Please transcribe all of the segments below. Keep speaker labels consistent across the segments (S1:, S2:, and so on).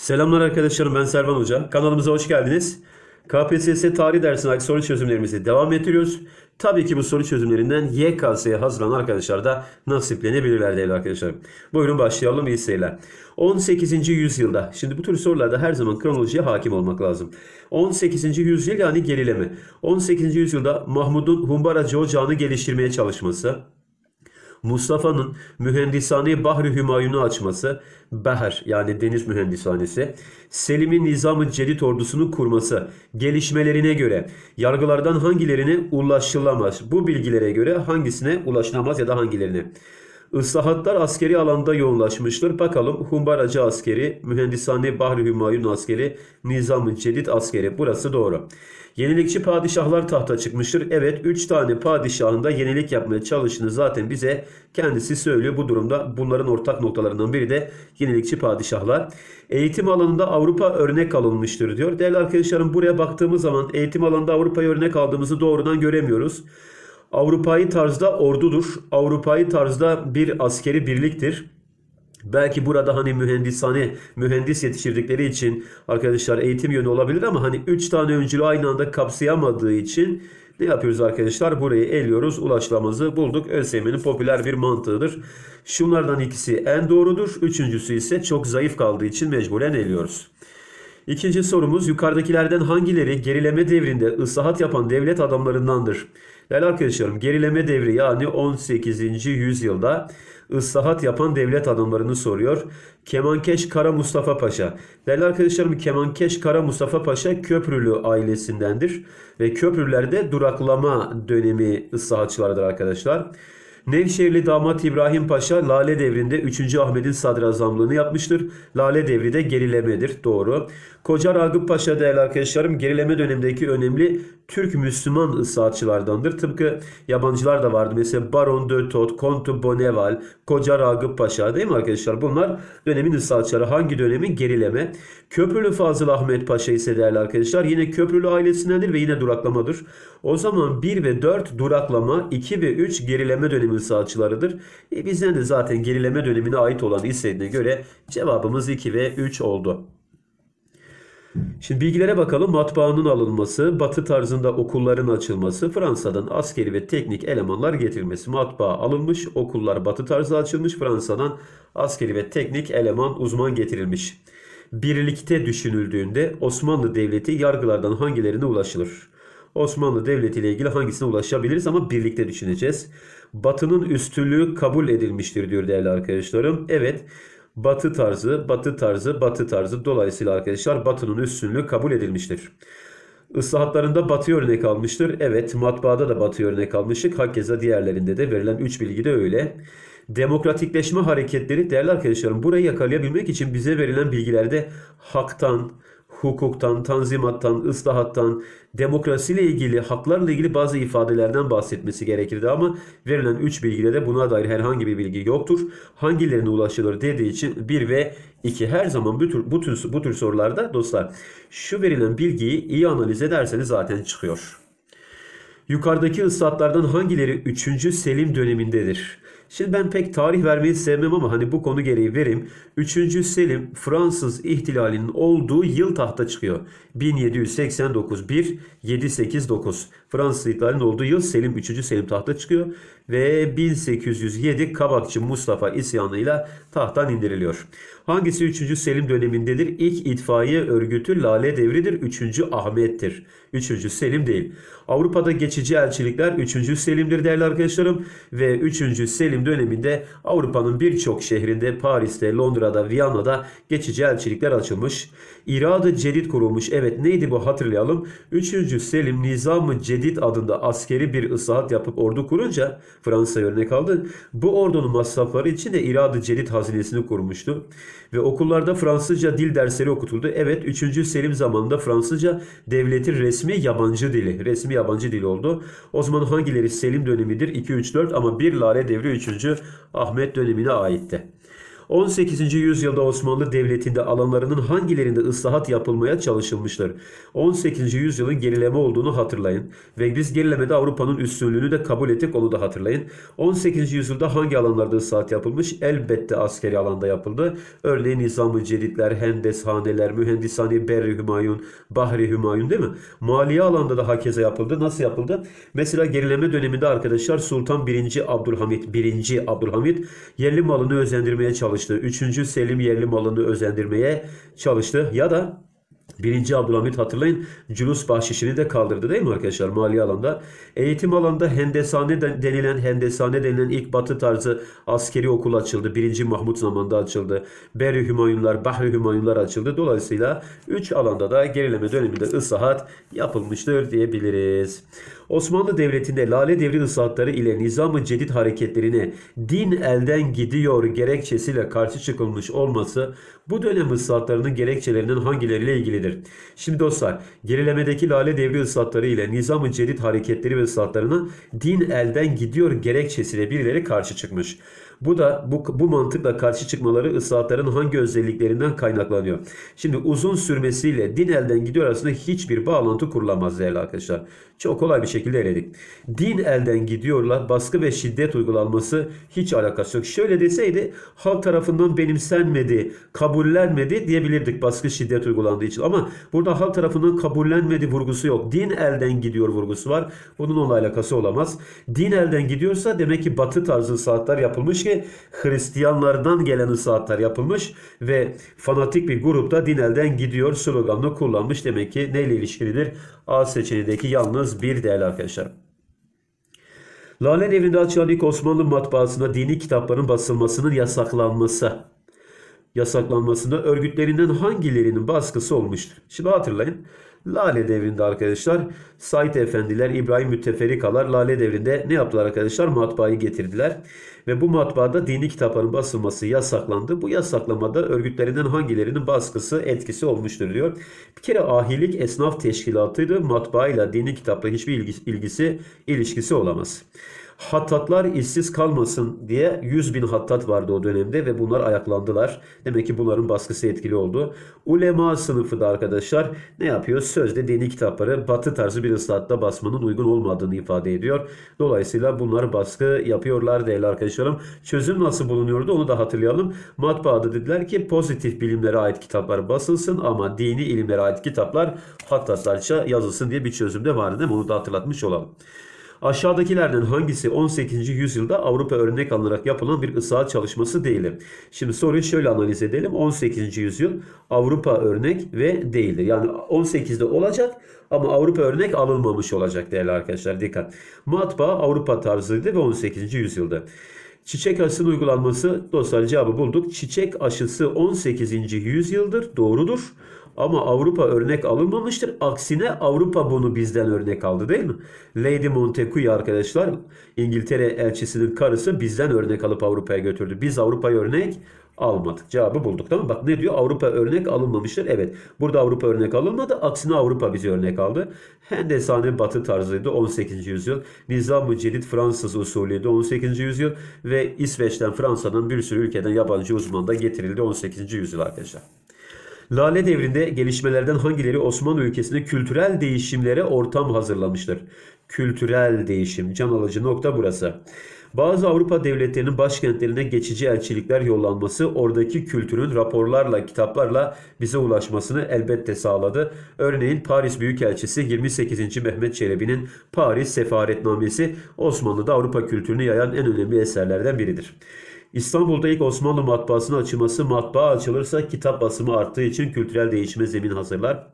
S1: Selamlar arkadaşlarım ben Servan Hoca. Kanalımıza hoş geldiniz. KPSS tarih dersindeki soru çözümlerimizi devam ettiriyoruz. Tabii ki bu soru çözümlerinden YKS'ye hazırlanan arkadaşlar da nasiplenebilirler değerli arkadaşlarım. Buyurun başlayalım iyi 18. yüzyılda, şimdi bu tür sorularda her zaman kronolojiye hakim olmak lazım. 18. yüzyıl yani gerileme. 18. yüzyılda Mahmud'un Humbara Ocağı'nı geliştirmeye çalışması, Mustafa'nın mühendishaneyi Bahri Hümayun'u açması, Beher yani deniz mühendisanesi, Selim'in nizamı cedit ordusunu kurması, gelişmelerine göre yargılardan hangilerine ulaşılamaz, bu bilgilere göre hangisine ulaşılamaz ya da hangilerine. Islahatlar askeri alanda yoğunlaşmıştır. Bakalım Humbaracı askeri, Mühendisane Bahri Hümayun askeri, Nizam-ı Cedid askeri. Burası doğru. Yenilikçi padişahlar tahta çıkmıştır. Evet 3 tane padişahında yenilik yapmaya çalıştığını zaten bize kendisi söylüyor. Bu durumda bunların ortak noktalarından biri de yenilikçi padişahlar. Eğitim alanında Avrupa örnek alınmıştır diyor. Değerli arkadaşlarım buraya baktığımız zaman eğitim alanında Avrupa'ya örnek aldığımızı doğrudan göremiyoruz. Avrupa'yı tarzda ordudur. Avrupa'yı tarzda bir askeri birliktir. Belki burada hani mühendisane mühendis yetiştirdikleri için arkadaşlar eğitim yönü olabilir ama hani 3 tane öncülü aynı anda kapsayamadığı için ne yapıyoruz arkadaşlar? Burayı eliyoruz. Ulaşlamamızı bulduk. ÖSYM'nin popüler bir mantığıdır. Şunlardan ikisi en doğrudur. Üçüncüsü ise çok zayıf kaldığı için mecburen eliyoruz. İkinci sorumuz yukarıdakilerden hangileri gerileme devrinde ıslahat yapan devlet adamlarındandır? Değerli arkadaşlarım gerileme devri yani 18. yüzyılda ıslahat yapan devlet adamlarını soruyor. Kemankeş Kara Mustafa Paşa. Değerli arkadaşlarım Kemankeş Kara Mustafa Paşa Köprülü ailesindendir. Ve Köprülerde duraklama dönemi ıslahatçılardır arkadaşlar. Arkadaşlar. Nevşehirli damat İbrahim Paşa Lale devrinde 3. Ahmet'in sadrazamlığını yapmıştır. Lale devri de gerilemedir. Doğru. Koca Ragıp Paşa değerli arkadaşlarım gerileme dönemindeki önemli Türk Müslüman ıslahatçılardandır. Tıpkı yabancılar da vardı. Mesela Baron de Tot, Kontu Bonneval, Koca Ragıp Paşa değil mi arkadaşlar? Bunlar dönemin ıslahatçıları. Hangi dönemin? Gerileme. Köprülü Fazıl Ahmet Paşa ise değerli arkadaşlar yine Köprülü ailesindendir ve yine duraklamadır. O zaman 1 ve 4 duraklama, 2 ve 3 gerileme dönemi önemli E, bizden de zaten gerileme dönemine ait olan istediğine göre cevabımız 2 ve 3 oldu. Şimdi bilgilere bakalım. Matbaanın alınması, batı tarzında okulların açılması, Fransa'dan askeri ve teknik elemanlar getirilmesi. Matbaa alınmış, okullar batı tarzı açılmış, Fransa'dan askeri ve teknik eleman uzman getirilmiş. Birlikte düşünüldüğünde Osmanlı Devleti yargılardan hangilerine ulaşılır? Osmanlı Devleti ile ilgili hangisine ulaşabiliriz ama birlikte düşüneceğiz. Batının üstünlüğü kabul edilmiştir diyor değerli arkadaşlarım. Evet batı tarzı, batı tarzı, batı tarzı. Dolayısıyla arkadaşlar batının üstünlüğü kabul edilmiştir. Islahatlarında batı örnek almıştır. Evet matbaada da batı örnek almıştık. Hakeza diğerlerinde de verilen 3 bilgi de öyle. Demokratikleşme hareketleri değerli arkadaşlarım burayı yakalayabilmek için bize verilen bilgilerde haktan, hukuktan, tanzimattan, ıslahattan, demokrasiyle ilgili, haklarla ilgili bazı ifadelerden bahsetmesi gerekirdi ama verilen 3 bilgide de buna dair herhangi bir bilgi yoktur. Hangilerine ulaşılır dediği için 1 ve 2 her zaman bu tür, bu tür, bu tür sorularda dostlar şu verilen bilgiyi iyi analiz ederseniz zaten çıkıyor. Yukarıdaki ıslatlardan hangileri 3. Selim dönemindedir? Şimdi ben pek tarih vermeyi sevmem ama hani bu konu gereği vereyim. 3. Selim Fransız ihtilalinin olduğu yıl tahta çıkıyor. 1789 1 789 Fransız ihtilalinin olduğu yıl Selim 3. Selim tahta çıkıyor ve 1807 Kabakçı Mustafa isyanıyla tahttan indiriliyor. Hangisi 3. Selim dönemindedir? İlk itfaiye örgütü Lale Devri'dir. 3. Ahmet'tir. 3. Selim değil. Avrupa'da geçici elçilikler 3. Selim'dir değerli arkadaşlarım ve 3. Selim Selim döneminde Avrupa'nın birçok şehrinde Paris'te, Londra'da, Viyana'da geçici elçilikler açılmış. İradı Cedid kurulmuş. Evet neydi bu hatırlayalım. 3. Selim Nizam-ı Cedid adında askeri bir ıslahat yapıp ordu kurunca Fransa örnek aldı. Bu ordunun masrafları için de İradı Cedid hazinesini kurmuştu. Ve okullarda Fransızca dil dersleri okutuldu. Evet 3. Selim zamanında Fransızca devletin resmi yabancı dili. Resmi yabancı dil oldu. O zaman hangileri Selim dönemidir? 2, 3, 4 ama bir lale devri 3 usulcü Ahmet dönemine aitti. 18. yüzyılda Osmanlı Devleti'nde alanlarının hangilerinde ıslahat yapılmaya çalışılmıştır? 18. yüzyılın gerileme olduğunu hatırlayın ve biz gerilemede Avrupa'nın üstünlüğünü de kabul ettik onu da hatırlayın. 18. yüzyılda hangi alanlarda ıslahat yapılmış? Elbette askeri alanda yapıldı. Örneğin Nizam-ı Cedidler, Hendeshaneler, Mühendisane Berri Hümayun, Bahri Hümayun değil mi? Maliye alanda da hakeze yapıldı. Nasıl yapıldı? Mesela gerileme döneminde arkadaşlar Sultan 1. Abdülhamit, 1. Abdülhamit yerli malını özendirmeye çalıştı çalıştı. 3. Selim Yerlimoğlu'nu özendirmeye çalıştı. Ya da 1. Abdülhamit hatırlayın cülus bahşişini de kaldırdı değil mi arkadaşlar mali alanda. Eğitim alanda hendesane denilen hendesane denilen ilk batı tarzı askeri okul açıldı. 1. Mahmut zamanında açıldı. Beri Hümayunlar, Bahri Hümayunlar açıldı. Dolayısıyla 3 alanda da gerileme döneminde ıslahat yapılmıştır diyebiliriz. Osmanlı Devleti'nde Lale Devri ıslahatları ile nizamı cedid hareketlerine din elden gidiyor gerekçesiyle karşı çıkılmış olması bu dönem ıslahatlarının gerekçelerinin hangileriyle ilgilidir? gelir. Şimdi dostlar gerilemedeki lale devri ıslatları ile nizamın cedid hareketleri ve ıslatlarına din elden gidiyor gerekçesiyle birileri karşı çıkmış. Bu da bu, bu mantıkla karşı çıkmaları ıslahatların hangi özelliklerinden kaynaklanıyor? Şimdi uzun sürmesiyle din elden gidiyor arasında hiçbir bağlantı kurulamaz değerli arkadaşlar. Çok kolay bir şekilde eledik. Din elden gidiyorla baskı ve şiddet uygulanması hiç alakası yok. Şöyle deseydi halk tarafından benimsenmedi, kabullenmedi diyebilirdik baskı şiddet uygulandığı için. Ama burada halk tarafından kabullenmedi vurgusu yok. Din elden gidiyor vurgusu var. Bunun onunla alakası olamaz. Din elden gidiyorsa demek ki batı tarzı saatler yapılmış ki ki Hristiyanlardan gelen ıslahatlar yapılmış ve fanatik bir grupta dinelden gidiyor sloganını kullanmış. Demek ki neyle ilişkilidir? A seçeneğindeki yalnız bir değerli arkadaşlar. Lale devrinde açılan ilk Osmanlı matbaasında dini kitapların basılmasının yasaklanması yasaklanmasında örgütlerinden hangilerinin baskısı olmuştur? Şimdi hatırlayın. Lale devrinde arkadaşlar Said Efendiler, İbrahim Müteferikalar Lale devrinde ne yaptılar arkadaşlar? Matbaayı getirdiler. Ve bu matbaada dini kitapların basılması yasaklandı. Bu yasaklamada örgütlerinden hangilerinin baskısı etkisi olmuştur diyor. Bir kere ahilik esnaf teşkilatıydı. Matbaayla dini kitapla hiçbir ilgisi, ilgisi ilişkisi olamaz. Hattatlar işsiz kalmasın diye 100 bin hattat vardı o dönemde ve bunlar ayaklandılar. Demek ki bunların baskısı etkili oldu. Ulema sınıfı da arkadaşlar ne yapıyor? Sözde dini kitapları batı tarzı bir ıslahatta basmanın uygun olmadığını ifade ediyor. Dolayısıyla bunlar baskı yapıyorlar değerli arkadaşlarım. Çözüm nasıl bulunuyordu onu da hatırlayalım. Matbaada dediler ki pozitif bilimlere ait kitaplar basılsın ama dini ilimlere ait kitaplar hattatlarca yazılsın diye bir çözüm de vardı değil mi? Onu da hatırlatmış olalım. Aşağıdakilerden hangisi 18. yüzyılda Avrupa örnek alınarak yapılan bir ıslahat çalışması değildir? Şimdi soruyu şöyle analiz edelim. 18. yüzyıl Avrupa örnek ve değildir. Yani 18'de olacak ama Avrupa örnek alınmamış olacak değerli arkadaşlar. Dikkat. Matbaa Avrupa tarzıydı ve 18. yüzyılda. Çiçek aşısının uygulanması dostlar cevabı bulduk. Çiçek aşısı 18. yüzyıldır. Doğrudur. Ama Avrupa örnek alınmamıştır. Aksine Avrupa bunu bizden örnek aldı değil mi? Lady Montecui arkadaşlar İngiltere elçisinin karısı bizden örnek alıp Avrupa'ya götürdü. Biz Avrupa'ya örnek almadık. Cevabı bulduk tamam Bak ne diyor? Avrupa örnek alınmamıştır. Evet. Burada Avrupa örnek alınmadı. Aksine Avrupa bizi örnek aldı. Hendesane batı tarzıydı 18. yüzyıl. Nizam-ı Celid Fransız usulüydü 18. yüzyıl. Ve İsveç'ten Fransa'dan bir sürü ülkeden yabancı uzman da getirildi 18. yüzyıl arkadaşlar. Lale devrinde gelişmelerden hangileri Osmanlı ülkesinde kültürel değişimlere ortam hazırlamıştır? Kültürel değişim. Can alıcı nokta burası. Bazı Avrupa devletlerinin başkentlerine geçici elçilikler yollanması oradaki kültürün raporlarla, kitaplarla bize ulaşmasını elbette sağladı. Örneğin Paris Büyükelçisi 28. Mehmet Çelebi'nin Paris Sefaretnamesi Osmanlı'da Avrupa kültürünü yayan en önemli eserlerden biridir. İstanbul'da ilk Osmanlı matbaasının açılması matbaa açılırsa kitap basımı arttığı için kültürel değişime zemin hazırlar.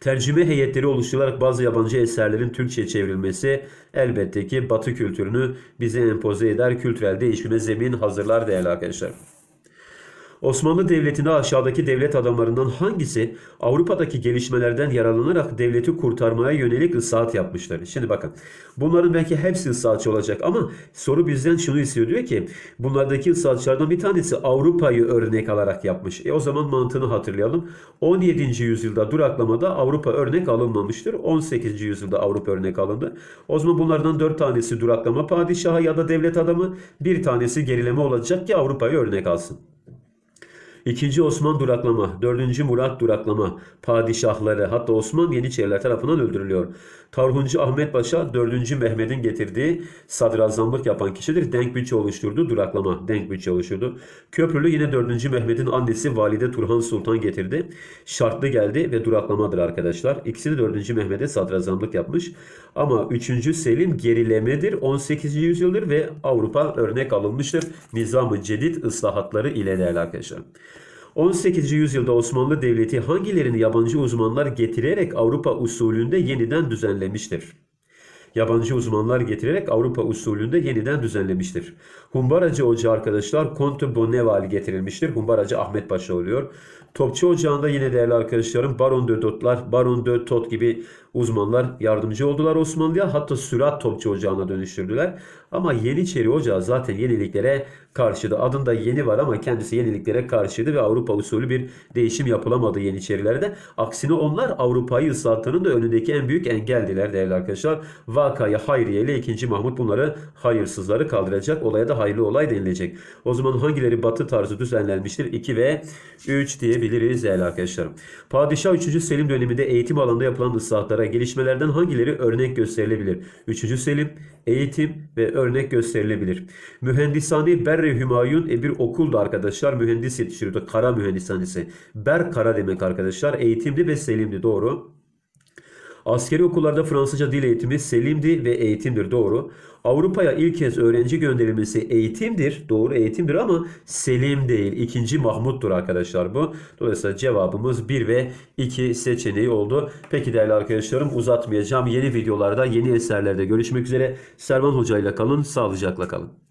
S1: Tercüme heyetleri oluşturularak bazı yabancı eserlerin Türkçe çevrilmesi elbette ki Batı kültürünü bize empoze eder, kültürel değişime zemin hazırlar değerli arkadaşlar. Osmanlı Devleti'nde aşağıdaki devlet adamlarından hangisi Avrupa'daki gelişmelerden yararlanarak devleti kurtarmaya yönelik ıslahat yapmışlar? Şimdi bakın bunların belki hepsi ıslahatçı olacak ama soru bizden şunu istiyor diyor ki bunlardaki ıslahatçılardan bir tanesi Avrupa'yı örnek alarak yapmış. E o zaman mantığını hatırlayalım. 17. yüzyılda duraklamada Avrupa örnek alınmamıştır. 18. yüzyılda Avrupa örnek alındı. O zaman bunlardan 4 tanesi duraklama padişahı ya da devlet adamı, bir tanesi gerileme olacak ki Avrupa'yı örnek alsın. 2. Osman duraklama, 4. Murat duraklama, padişahları hatta Osman Yeniçeriler tarafından öldürülüyor. Tarhuncu Ahmet Paşa 4. Mehmet'in getirdiği sadrazamlık yapan kişidir. Denk bütçe oluşturdu, duraklama denk bütçe oluşturdu. Köprülü yine 4. Mehmet'in annesi Valide Turhan Sultan getirdi. Şartlı geldi ve duraklamadır arkadaşlar. İkisi de 4. Mehmet'e sadrazamlık yapmış. Ama 3. Selim gerilemedir. 18. yüzyıldır ve Avrupa örnek alınmıştır. Nizam-ı Cedid ıslahatları ile değerli arkadaşlar. 18. yüzyılda Osmanlı Devleti hangilerini yabancı uzmanlar getirerek Avrupa usulünde yeniden düzenlemiştir? Yabancı uzmanlar getirerek Avrupa usulünde yeniden düzenlemiştir. Humbaracı Hoca arkadaşlar Conte Bonneval getirilmiştir. Humbaracı Ahmet Paşa oluyor. Topçu Ocağı'nda yine değerli arkadaşlarım Baron de Dotlar, Baron de Tot gibi uzmanlar yardımcı oldular Osmanlı'ya. Hatta sürat Topçu Ocağı'na dönüştürdüler. Ama Yeniçeri Ocağı zaten yeniliklere karşıydı. Adında yeni var ama kendisi yeniliklere karşıydı ve Avrupa usulü bir değişim yapılamadı Yeniçerilerde. Aksine onlar Avrupa'yı ıslattığının da önündeki en büyük engeldiler değerli arkadaşlar. Vakaya Hayriye ile 2. Mahmut bunları hayırsızları kaldıracak. Olaya da hayırlı olay denilecek. O zaman hangileri batı tarzı düzenlenmiştir? 2 ve 3 diye belirleyebiliriz değerli arkadaşlarım. Padişah 3. Selim döneminde eğitim alanında yapılan ıslahlara gelişmelerden hangileri örnek gösterilebilir? 3. Selim, eğitim ve örnek gösterilebilir. Mühendisani Berre Hümayun bir okuldu arkadaşlar. Mühendis yetiştiriyordu. Kara mühendisanesi. Ber kara demek arkadaşlar. Eğitimli ve selimdi doğru. Askeri okullarda Fransızca dil eğitimi selimdi ve eğitimdir doğru. Avrupa'ya ilk kez öğrenci gönderilmesi eğitimdir. Doğru eğitimdir ama selim değil. İkinci Mahmut'tur arkadaşlar bu. Dolayısıyla cevabımız 1 ve 2 seçeneği oldu. Peki değerli arkadaşlarım uzatmayacağım. Yeni videolarda yeni eserlerde görüşmek üzere. Servan Hoca ile kalın. Sağlıcakla kalın.